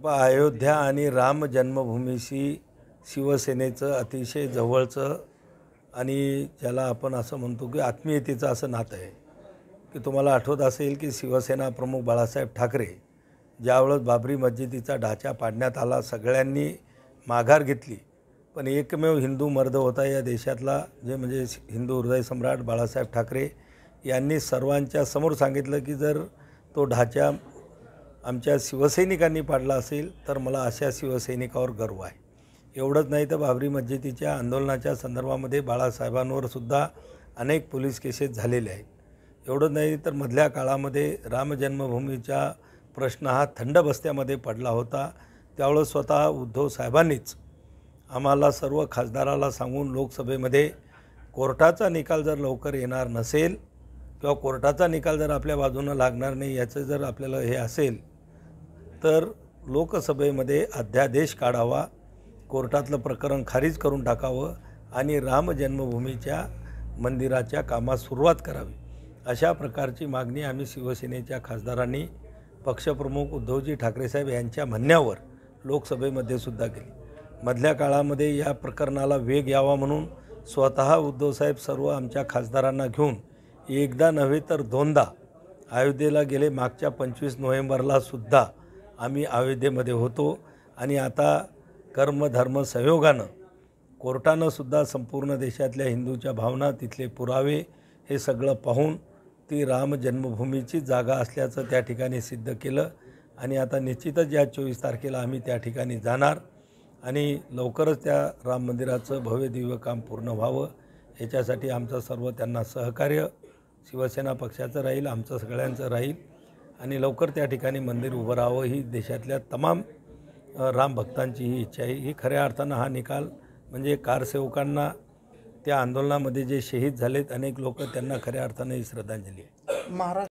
अयोध्या आणि राम जन्मभूमीशी शिवसेनेचं अतिशय जवळचं आणि ज्याला आपण असं म्हणतो की आत्मीयतेचं असं नातं आहे की तुम्हाला आठवत असेल की शिवसेना प्रमुख बाळासाहेब ठाकरे ज्यावेळेस बाबरी मस्जिदीचा ढाचा पाडण्यात आला सगळ्यांनी माघार घेतली पण एकमेव हिंदू मर्द होता या देशातला जे म्हणजे हिंदू हृदय सम्राट बाळासाहेब ठाकरे यांनी सर्वांच्या समोर सांगितलं की जर तो ढाचा आमच्या शिवसैनिकांनी पाडला असेल तर मला अशा शिवसैनिकावर गर्व आहे एवढंच नाही तर बाबरी मस्जिदीच्या आंदोलनाच्या संदर्भामध्ये बाळासाहेबांवर सुद्धा अनेक पोलीस केसेस झालेले आहेत एवढंच नाही तर मधल्या काळामध्ये रामजन्मभूमीचा प्रश्न हा थंड बस्त्यामध्ये पडला होता त्यावेळेस स्वतः उद्धव साहेबांनीच आम्हाला सर्व खासदाराला सांगून लोकसभेमध्ये कोर्टाचा निकाल जर लवकर येणार नसेल किंवा कोर्टाचा निकाल जर आपल्या बाजूनं लागणार नाही याचं जर आपल्याला हे असेल तर लोकसभेमध्ये अध्यादेश काढावा कोर्टातलं प्रकरण खारिज करून टाकावं आणि राम जन्मभूमीच्या मंदिराच्या कामास सुरुवात करावी अशा प्रकारची मागणी आम्ही शिवसेनेच्या खासदारांनी पक्षप्रमुख उद्धवजी ठाकरे साहेब यांच्या म्हणण्यावर लोकसभेमध्ये सुद्धा केली मधल्या काळामध्ये या प्रकरणाला वेग यावा म्हणून स्वतः उद्धवसाहेब सर्व आमच्या खासदारांना घेऊन एकदा नव्हे तर दोनदा अयोध्येला गेले मागच्या पंचवीस नोव्हेंबरला सुद्धा आम्ही अयोध्येमध्ये होतो आणि आता कर्मधर्म संयोगानं कोर्टानं सुद्धा संपूर्ण देशातल्या हिंदूच्या भावना तिथले पुरावे हे सगळं पाहून ती राम जन्मभूमीची जागा असल्याचं त्या ठिकाणी सिद्ध केलं आणि आता निश्चितच या चोवीस तारखेला आम्ही त्या ठिकाणी जाणार आणि लवकरच त्या राम मंदिराचं भव्य दिव्य काम पूर्ण व्हावं याच्यासाठी आमचं सर्व त्यांना सहकार्य शिवसेना पक्षाचं राहील आमचं सगळ्यांचं राहील आणि लवकर त्या ठिकाणी मंदिर उभं राहावं ही देशातल्या तमाम रामभक्तांची ही इच्छा आहे ही खऱ्या अर्थानं हा निकाल म्हणजे कारसेवकांना त्या आंदोलनामध्ये जे शहीद झालेत अनेक लोक त्यांना खऱ्या अर्थानं ही श्रद्धांजली आहे महाराष्ट्र